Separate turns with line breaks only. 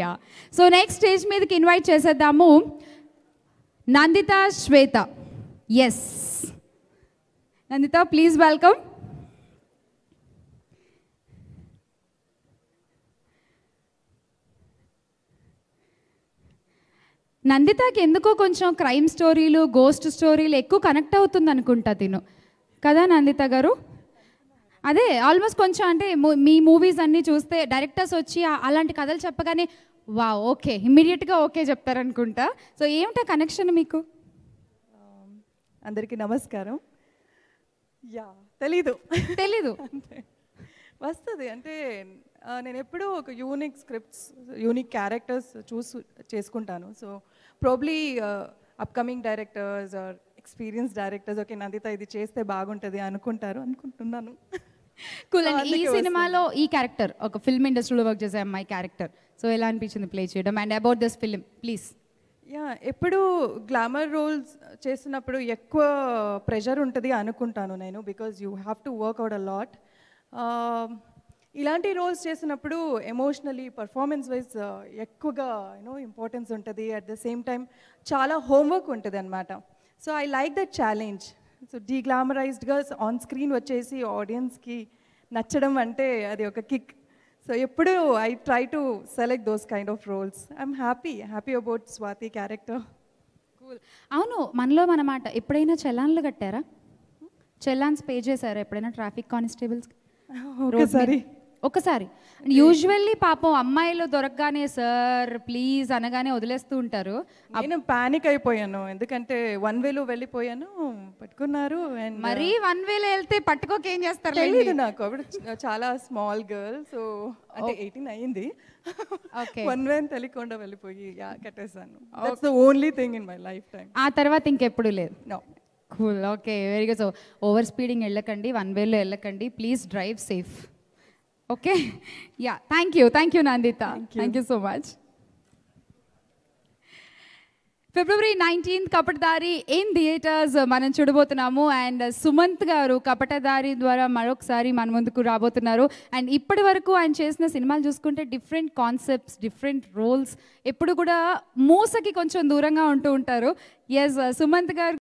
yeah so next stage మీదకి invite చేసేద్దాము Nandita Shweta yes Nandita please welcome నందితకి ఎందుకో కొంచెం క్రైమ్ స్టోరీలు గోస్ట్ స్టోరీలు ఎక్కువ కనెక్ట్ అవుతుంది అనుకుంటా తిను కదా నందిత గారు అదే ఆల్మోస్ట్ కొంచెం అంటే మీ మూవీస్ అన్నీ చూస్తే డైరెక్టర్స్ వచ్చి అలాంటి కథలు చెప్పగానే వా ఓకే ఇమ్మీడియట్గా ఓకే చెప్తారనుకుంటా సో ఏమిటా కనెక్షన్ మీకు
um, అందరికీ నమస్కారం యా తెలీదు తెలీదు వస్తుంది అంటే నేను ఎప్పుడూ ఒక యూనిక్ స్క్రిప్ట్స్ యూనిక్ క్యారెక్టర్స్ చూసు చేసుకుంటాను so probably upcoming directors or experience directors okay Nandita ఇది చేస్తే బాగుంటుంది అనుకుంటారు అనుకుంటున్నాను
కూల్ అండ్ ఈ సినిమాలో ఈ క్యారెక్టర్ ఒక ఫిల్మ్ ఇండస్ట్రీలో వర్క్ చేసే అమ్మాయి క్యారెక్టర్ సో ఎలా అనిపించింది
ప్లే చేయడం and about this film please yeah ఎప్పుడు గ్లామర్ రోల్స్ చేసినప్పుడు ఎక్కువ ప్రెషర్ ఉంటుంది అనుకుంటాను నేను because you have to work out a lot ఇలాంటి రోల్స్ చేసినప్పుడు ఎమోషనలీ పర్ఫార్మెన్స్ వైజ్ ఎక్కువగా యూనో ఇంపార్టెన్స్ ఉంటుంది అట్ ద సేమ్ టైం చాలా హోంవర్క్ ఉంటుంది అనమాట so I like that challenge so గ్లామరైజ్డ్గా ఆన్ స్క్రీన్ వచ్చేసి ఆడియన్స్కి నచ్చడం అంటే అది ఒక కిక్ సో ఎప్పుడు I try to select those kind of roles I'm happy happy about Swathi character cool అవును మనలో
మన మాట ఎప్పుడైనా చలాన్లు కట్టారా చెల్లాన్స్ పే చేశారా ఎప్పుడైనా ట్రాఫిక్ కానిస్టేబుల్స్ ఒకసారి ఒకసారి యూజువల్లీ పాపం అమ్మాయిలు దొరకగానే
సార్ ప్లీజ్ అనగానే వదిలేస్తూ ఉంటారు నేను పానిక్ అయిపోయాను ఎందుకంటే వన్ వేలో వెళ్ళిపోయాను పట్టుకున్నారు uh, మరీ వన్ వే లో వెళ్తే పట్టుకోక ఏం చేస్తారు తెలియదు నాకు అప్పుడు చాలా స్మాల్ గర్ల్ సో అంటే ఎయిటీన్ అయింది వన్ వే తెలియకుండా వెళ్ళిపోయి కట్టేశాను only thing in my life time
ఆ తర్వాత ఇంకెప్పుడు లేదు cool okay very good so over speeding వెళ్ళకండి వన్ వేలో వెళ్ళకండి please drive safe okay yeah thank you thank you Nanditha thank you so much February nineteenth Kapatadhaari in theatres మనం చూడబోతున్నాము and Sumanth గారు కపటదారి ద్వారా మరొకసారి మన ముందుకు రాబోతున్నారు అండ్ ఇప్పటి వరకు ఆయన చేసిన సినిమాలు చూసుకుంటే డిఫరెంట్ కాన్సెప్ట్స్ డిఫరెంట్ రోల్స్ ఎప్పుడు కూడా మూసకి కొంచెం దూరంగా ఉంటూ ఉంటారు ఎస్ సుమంత్ గారు